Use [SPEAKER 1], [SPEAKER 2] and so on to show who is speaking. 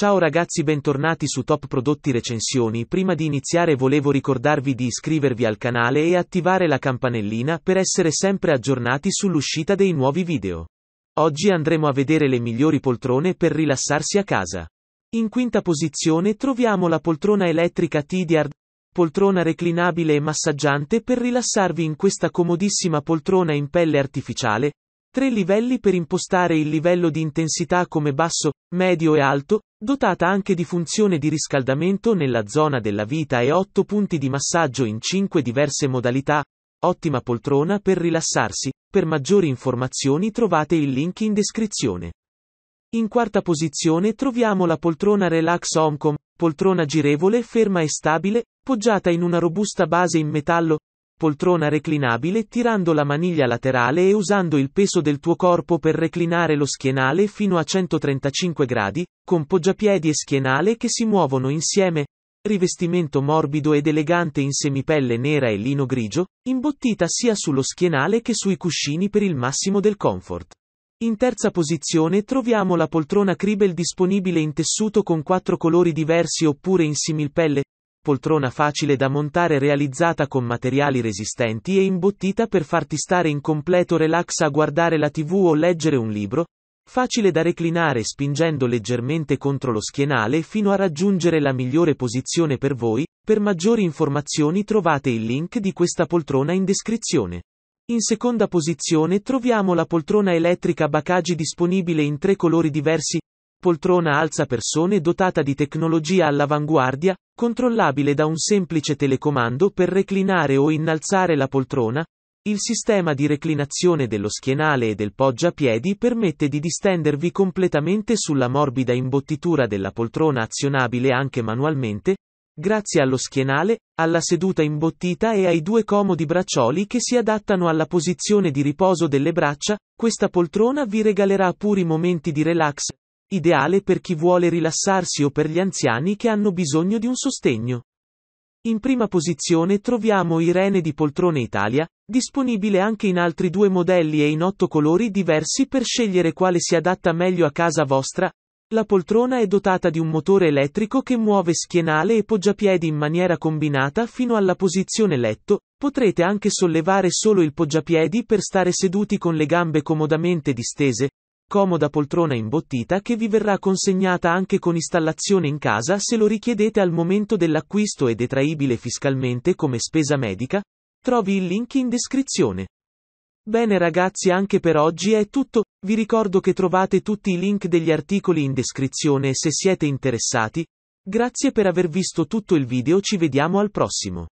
[SPEAKER 1] Ciao ragazzi bentornati su Top Prodotti Recensioni, prima di iniziare volevo ricordarvi di iscrivervi al canale e attivare la campanellina per essere sempre aggiornati sull'uscita dei nuovi video. Oggi andremo a vedere le migliori poltrone per rilassarsi a casa. In quinta posizione troviamo la poltrona elettrica Tidyard, poltrona reclinabile e massaggiante per rilassarvi in questa comodissima poltrona in pelle artificiale, tre livelli per impostare il livello di intensità come basso, medio e alto, dotata anche di funzione di riscaldamento nella zona della vita e 8 punti di massaggio in 5 diverse modalità. Ottima poltrona per rilassarsi, per maggiori informazioni trovate il link in descrizione. In quarta posizione troviamo la poltrona Relax Homecom, poltrona girevole ferma e stabile, poggiata in una robusta base in metallo, poltrona reclinabile tirando la maniglia laterale e usando il peso del tuo corpo per reclinare lo schienale fino a 135 gradi, con poggiapiedi e schienale che si muovono insieme, rivestimento morbido ed elegante in semipelle nera e lino grigio, imbottita sia sullo schienale che sui cuscini per il massimo del comfort. In terza posizione troviamo la poltrona Cribel disponibile in tessuto con quattro colori diversi oppure in similpelle, poltrona facile da montare realizzata con materiali resistenti e imbottita per farti stare in completo relax a guardare la tv o leggere un libro, facile da reclinare spingendo leggermente contro lo schienale fino a raggiungere la migliore posizione per voi, per maggiori informazioni trovate il link di questa poltrona in descrizione. In seconda posizione troviamo la poltrona elettrica Bakagi disponibile in tre colori diversi, poltrona alza persone dotata di tecnologia all'avanguardia, controllabile da un semplice telecomando per reclinare o innalzare la poltrona, il sistema di reclinazione dello schienale e del poggiapiedi permette di distendervi completamente sulla morbida imbottitura della poltrona azionabile anche manualmente, grazie allo schienale, alla seduta imbottita e ai due comodi braccioli che si adattano alla posizione di riposo delle braccia, questa poltrona vi regalerà puri momenti di relax, Ideale per chi vuole rilassarsi o per gli anziani che hanno bisogno di un sostegno. In prima posizione troviamo Irene di Poltrone Italia, disponibile anche in altri due modelli e in otto colori diversi per scegliere quale si adatta meglio a casa vostra. La poltrona è dotata di un motore elettrico che muove schienale e poggiapiedi in maniera combinata fino alla posizione letto, potrete anche sollevare solo il poggiapiedi per stare seduti con le gambe comodamente distese, comoda poltrona imbottita che vi verrà consegnata anche con installazione in casa se lo richiedete al momento dell'acquisto e detraibile fiscalmente come spesa medica, trovi il link in descrizione. Bene ragazzi anche per oggi è tutto, vi ricordo che trovate tutti i link degli articoli in descrizione se siete interessati, grazie per aver visto tutto il video ci vediamo al prossimo.